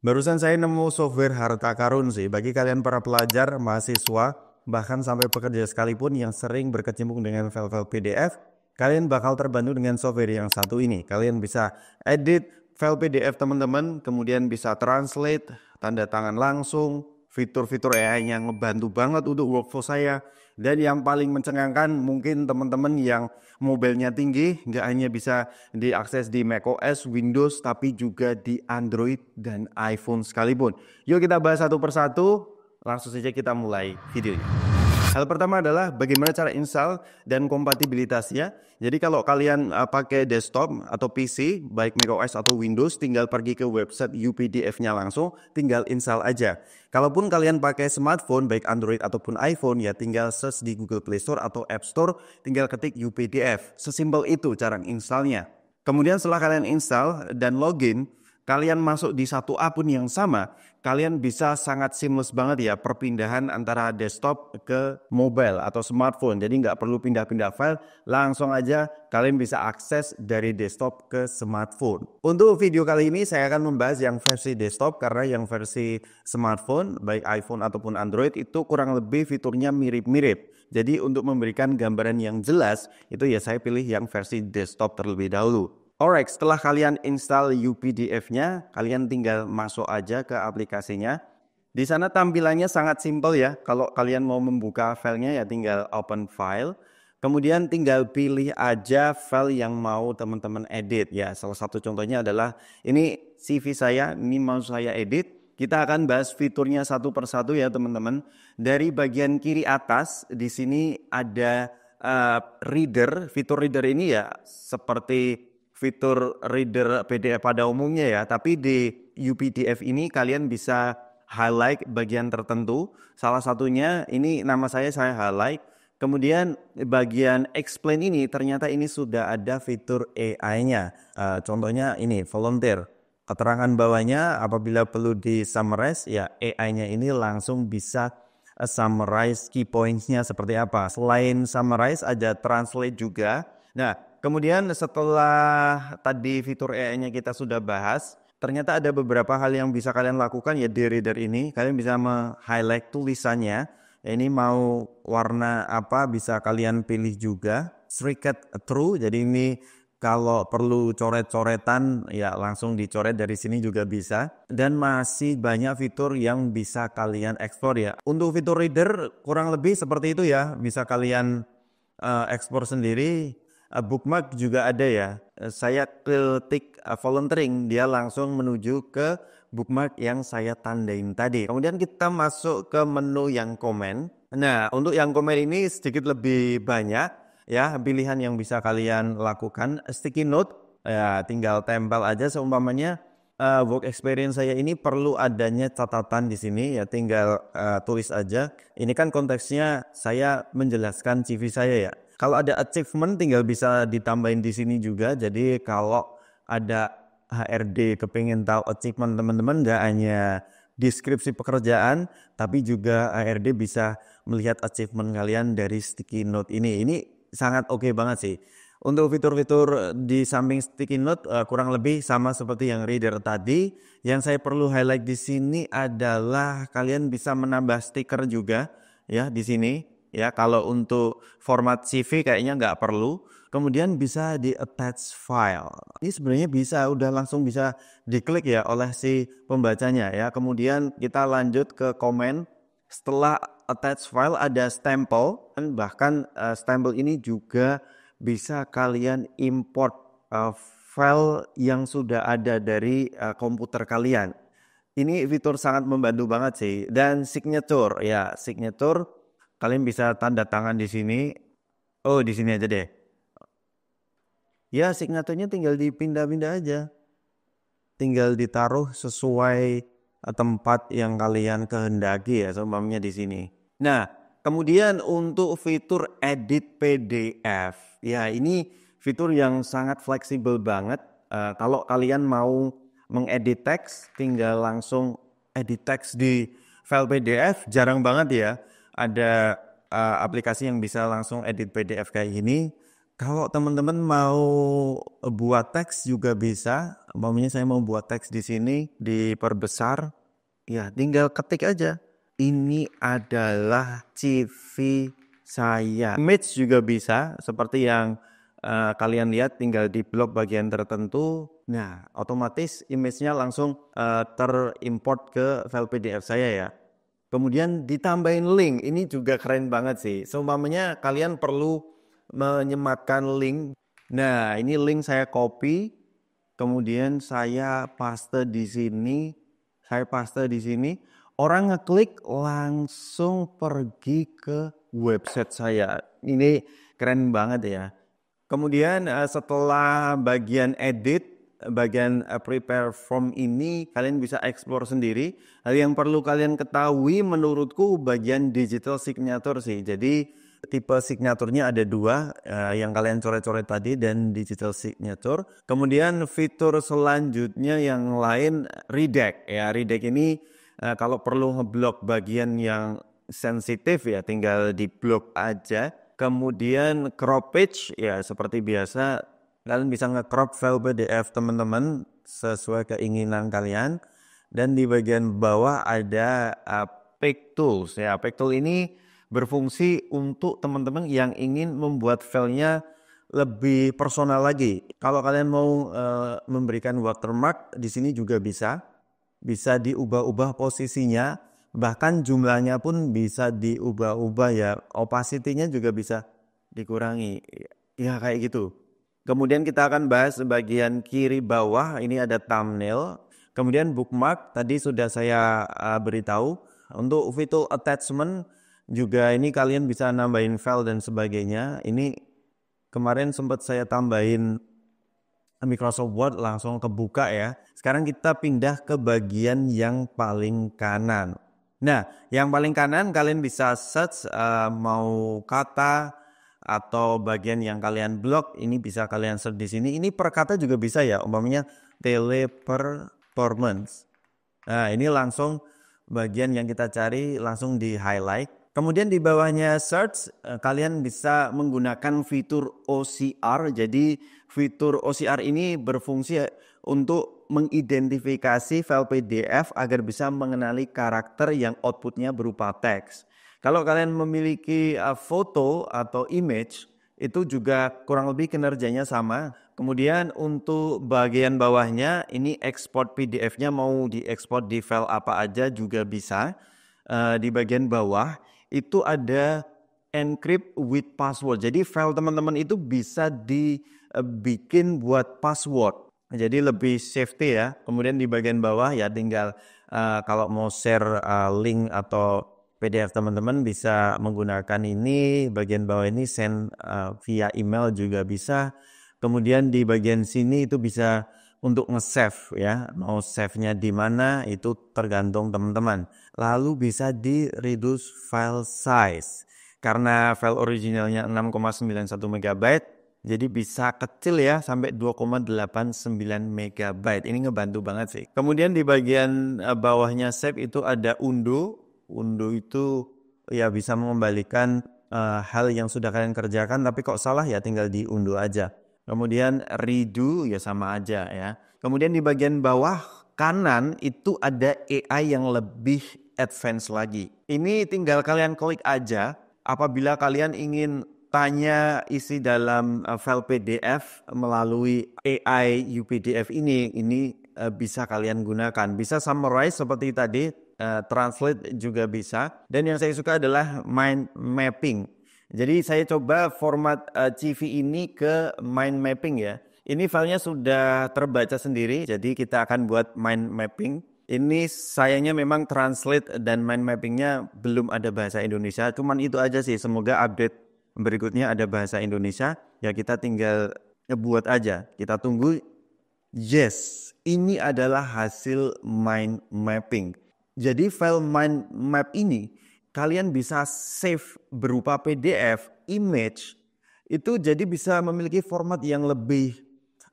Barusan saya nemu software harta karun sih bagi kalian para pelajar, mahasiswa, bahkan sampai pekerja sekalipun yang sering berkecimpung dengan file-file PDF, kalian bakal terbantu dengan software yang satu ini. Kalian bisa edit file PDF teman-teman, kemudian bisa translate, tanda tangan langsung, fitur-fitur AI yang ngebantu banget untuk workflow saya. Dan yang paling mencengangkan mungkin teman-teman yang mobilnya tinggi nggak hanya bisa diakses di macOS, Windows, tapi juga di Android dan iPhone sekalipun. Yuk kita bahas satu persatu, langsung saja kita mulai videonya. Hal pertama adalah bagaimana cara install dan kompatibilitasnya. Jadi kalau kalian eh, pakai desktop atau PC, baik macOS atau Windows, tinggal pergi ke website UPDF-nya langsung, tinggal install aja. Kalaupun kalian pakai smartphone, baik Android ataupun iPhone, ya tinggal search di Google Play Store atau App Store, tinggal ketik UPDF. Sesimpel itu cara installnya. Kemudian setelah kalian install dan login, kalian masuk di satu A yang sama, kalian bisa sangat seamless banget ya perpindahan antara desktop ke mobile atau smartphone. Jadi nggak perlu pindah-pindah file, langsung aja kalian bisa akses dari desktop ke smartphone. Untuk video kali ini saya akan membahas yang versi desktop karena yang versi smartphone baik iPhone ataupun Android itu kurang lebih fiturnya mirip-mirip. Jadi untuk memberikan gambaran yang jelas itu ya saya pilih yang versi desktop terlebih dahulu. Alright, setelah kalian install UPDF-nya, kalian tinggal masuk aja ke aplikasinya. Di sana tampilannya sangat simpel ya. Kalau kalian mau membuka filenya ya tinggal open file. Kemudian tinggal pilih aja file yang mau teman-teman edit ya. Salah satu contohnya adalah ini CV saya, ini mau saya edit. Kita akan bahas fiturnya satu persatu ya teman-teman. Dari bagian kiri atas di sini ada uh, reader. Fitur reader ini ya seperti fitur reader PDF pada umumnya ya, tapi di UPDF ini kalian bisa highlight bagian tertentu. Salah satunya ini nama saya saya highlight. Kemudian bagian explain ini ternyata ini sudah ada fitur AI-nya. Uh, eh, contohnya ini volunteer. Keterangan bawahnya apabila perlu di summarize ya AI-nya ini langsung bisa eh, summarize key points-nya seperti apa. Selain summarize ada translate juga. Nah, Kemudian setelah tadi fitur AI-nya kita sudah bahas, ternyata ada beberapa hal yang bisa kalian lakukan ya di reader ini. Kalian bisa me-highlight tulisannya. Ini mau warna apa bisa kalian pilih juga. Striket true, jadi ini kalau perlu coret-coretan ya langsung dicoret dari sini juga bisa dan masih banyak fitur yang bisa kalian ekspor ya untuk fitur reader kurang lebih seperti itu ya bisa kalian uh, eh, ekspor sendiri Eh, bookmark juga ada ya. Eh, saya klik eh, volunteering, dia langsung menuju ke bookmark yang saya tandain tadi. Kemudian kita masuk ke menu yang komen. Nah, untuk yang komen ini sedikit lebih banyak ya pilihan yang bisa kalian lakukan. Sticky note ya tinggal tempel aja seumpamanya uh, work experience saya ini perlu adanya catatan di sini ya tinggal uh, tulis aja. Ini kan konteksnya saya menjelaskan CV saya ya. Kalau ada achievement tinggal bisa ditambahin di sini juga. Jadi kalau ada HRD kepingin tahu achievement teman-teman nggak hanya deskripsi pekerjaan tapi juga HRD bisa melihat achievement kalian dari sticky note ini. Ini sangat oke okay banget sih. Untuk fitur-fitur di samping sticky note eh, kurang lebih sama seperti yang reader tadi. Yang saya perlu highlight di sini adalah kalian bisa menambah stiker juga ya di sini ya kalau untuk format CV kayaknya nggak perlu kemudian bisa di attach file ini sebenarnya bisa udah langsung bisa diklik ya oleh si pembacanya ya kemudian kita lanjut ke komen setelah attach file ada stempel dan bahkan uh, stempel ini juga bisa kalian import uh, file yang sudah ada dari uh, komputer kalian ini fitur sangat membantu banget sih dan signature ya signature Kalian bisa tanda tangan di sini. Oh, di sini aja deh. Ya, signaturnya tinggal dipindah-pindah aja. Tinggal ditaruh sesuai eh, tempat yang kalian kehendaki ya, seumpamanya di sini. Nah, kemudian untuk fitur edit PDF. Ya, ini fitur yang sangat fleksibel banget. Uh, kalau kalian mau mengedit teks, tinggal langsung edit teks di file PDF. Jarang banget ya ada uh, aplikasi yang bisa langsung edit PDF kayak gini. Kalau teman-teman mau buat teks juga bisa. Maunya saya mau buat teks di sini diperbesar. Ya, tinggal ketik aja. Ini adalah CV saya. Image juga bisa seperti yang uh, kalian lihat tinggal di blok bagian tertentu. Nah, otomatis image-nya langsung uh, terimport ke file PDF saya ya. Kemudian ditambahin link, ini juga keren banget sih. Seumpamanya kalian perlu menyematkan link. Nah, ini link saya copy, kemudian saya paste di sini, saya paste di sini. Orang ngeklik langsung pergi ke website saya. Ini keren banget ya. Kemudian eh, setelah bagian edit, bagian eh, prepare form ini kalian bisa explore sendiri. Hal yang perlu kalian ketahui menurutku bagian digital signature sih. Jadi tipe signaturnya ada dua uh, yang kalian coret-coret tadi dan digital signature. Kemudian fitur selanjutnya yang lain redact ya. Redact ini uh, kalau perlu ngeblok bagian yang sensitif ya tinggal di blok aja. Kemudian crop page ya seperti biasa Kalian bisa ngecrop file PDF teman-teman sesuai keinginan kalian. Dan di bagian bawah ada uh, Pick Tools. Ya, Pick Tool ini berfungsi untuk teman-teman yang ingin membuat filenya lebih personal lagi. Kalau kalian mau uh, memberikan watermark di sini juga bisa. Bisa diubah-ubah posisinya, bahkan jumlahnya pun bisa diubah-ubah ya. Opacity-nya juga bisa dikurangi. Ya kayak gitu. Kemudian kita akan bahas bagian kiri bawah, ini ada thumbnail. Kemudian bookmark, tadi sudah saya uh, beritahu. Untuk fitur attachment juga ini kalian bisa nambahin file dan sebagainya. Ini kemarin sempat saya tambahin Microsoft Word langsung kebuka ya. Sekarang kita pindah ke bagian yang paling kanan. Nah, yang paling kanan kalian bisa search uh, mau kata, atau bagian yang kalian blok ini bisa kalian search di sini. Ini per kata juga bisa ya, umpamanya teleperformance. Nah, ini langsung bagian yang kita cari langsung di highlight. Kemudian di bawahnya search, eh, kalian bisa menggunakan fitur OCR. Jadi fitur OCR ini berfungsi ya untuk mengidentifikasi file PDF agar bisa mengenali karakter yang outputnya berupa teks. Kalau kalian memiliki eh, foto atau image, itu juga kurang lebih kinerjanya sama. Kemudian untuk bagian bawahnya ini ekspor PDF-nya mau diekspor di file apa aja juga bisa. Eh, di bagian bawah itu ada encrypt with password. Jadi file teman-teman itu bisa dibikin eh, buat password. Jadi lebih safety ya. Kemudian di bagian bawah ya tinggal uh, kalau mau share uh, link atau PDF teman-teman bisa menggunakan ini bagian bawah ini send uh, via email juga bisa kemudian di bagian sini itu bisa untuk nge-save ya mau save-nya di mana itu tergantung teman-teman lalu bisa di reduce file size karena file originalnya 6,91 MB jadi bisa kecil ya sampai 2,89 MB. Ini ngebantu banget sih. Kemudian di bagian eh, bawahnya save itu ada unduh. Undo itu ya bisa mengembalikan uh, hal yang sudah kalian kerjakan tapi kok salah ya tinggal diunduh aja. Kemudian redo ya sama aja ya. Kemudian di bagian bawah kanan itu ada AI yang lebih advance lagi. Ini tinggal kalian klik aja apabila kalian ingin tanya isi dalam eh, file PDF melalui AI UPDF ini, ini eh, bisa kalian gunakan. Bisa summarize seperti tadi, uh, translate juga bisa. Dan yang saya suka adalah mind mapping. Jadi saya coba format uh, eh, CV ini ke mind mapping ya. Ini filenya sudah terbaca sendiri, jadi kita akan buat mind mapping. Ini sayangnya memang translate dan mind mappingnya belum ada bahasa Indonesia. Cuman itu aja sih. Semoga update berikutnya ada bahasa Indonesia. Ya kita tinggal buat aja. Kita tunggu. Yes, ini adalah hasil mind mapping. Jadi file mind map ini kalian bisa save berupa PDF, image itu jadi bisa memiliki format yang lebih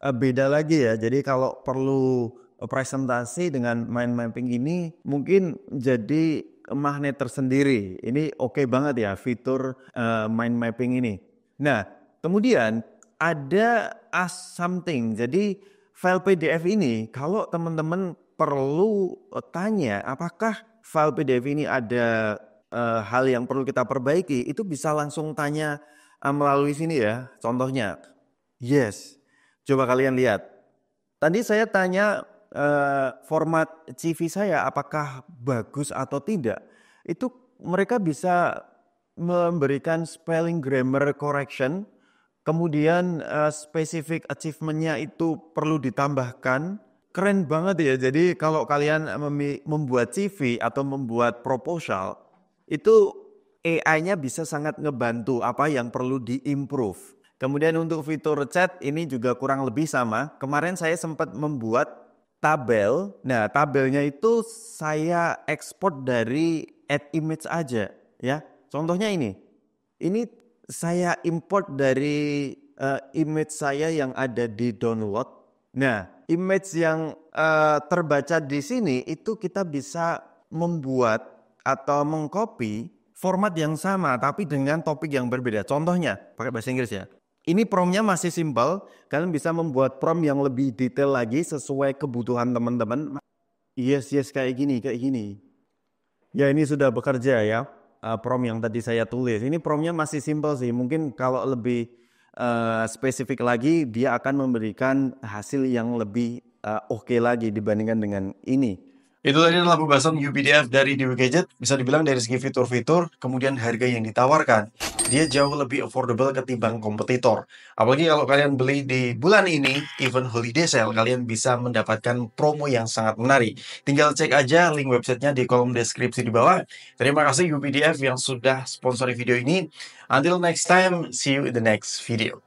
eh, beda lagi ya. Jadi kalau perlu presentasi dengan mind mapping ini mungkin jadi magnet tersendiri. Ini oke okay banget ya fitur eh, mind mapping ini. Nah, kemudian ada as something. Jadi file PDF ini kalau teman-teman perlu eh, tanya apakah file PDF ini ada uh, hal yang perlu kita perbaiki itu bisa langsung tanya uh, melalui sini ya contohnya yes coba kalian lihat tadi saya tanya uh, format CV saya apakah bagus atau tidak itu mereka bisa memberikan spelling grammar correction kemudian uh, specific achievementnya itu perlu ditambahkan Keren banget ya. Jadi kalau kalian membuat CV atau membuat proposal, itu AI-nya bisa sangat ngebantu apa yang perlu diimprove. Kemudian untuk fitur chat ini juga kurang lebih sama. Kemarin saya sempat membuat tabel. Nah, tabelnya itu saya ekspor dari add image aja ya. Contohnya ini. Ini saya import dari uh, image saya yang ada di download. Nah, image yang uh, terbaca di sini itu kita bisa membuat atau mengcopy format yang sama tapi dengan topik yang berbeda. Contohnya pakai bahasa Inggris ya. Ini promnya masih simpel, kalian bisa membuat prom yang lebih detail lagi sesuai kebutuhan teman-teman. Yes, yes kayak gini, kayak gini. Ya ini sudah bekerja ya. Uh, prom yang tadi saya tulis. Ini promnya masih simpel sih. Mungkin kalau lebih uh, spesifik lagi, dia akan memberikan hasil yang lebih uh, oke okay lagi dibandingkan dengan ini. Itu tadi adalah pembahasan UBDF dari DW Gadget, bisa dibilang dari segi fitur-fitur, kemudian harga yang ditawarkan, dia jauh lebih affordable ketimbang kompetitor. Apalagi kalau kalian beli di bulan ini, even holiday sale, kalian bisa mendapatkan promo yang sangat menarik. Tinggal cek aja link websitenya di kolom deskripsi di bawah. Terima kasih UBDF yang sudah sponsori video ini. Until next time, see you in the next video.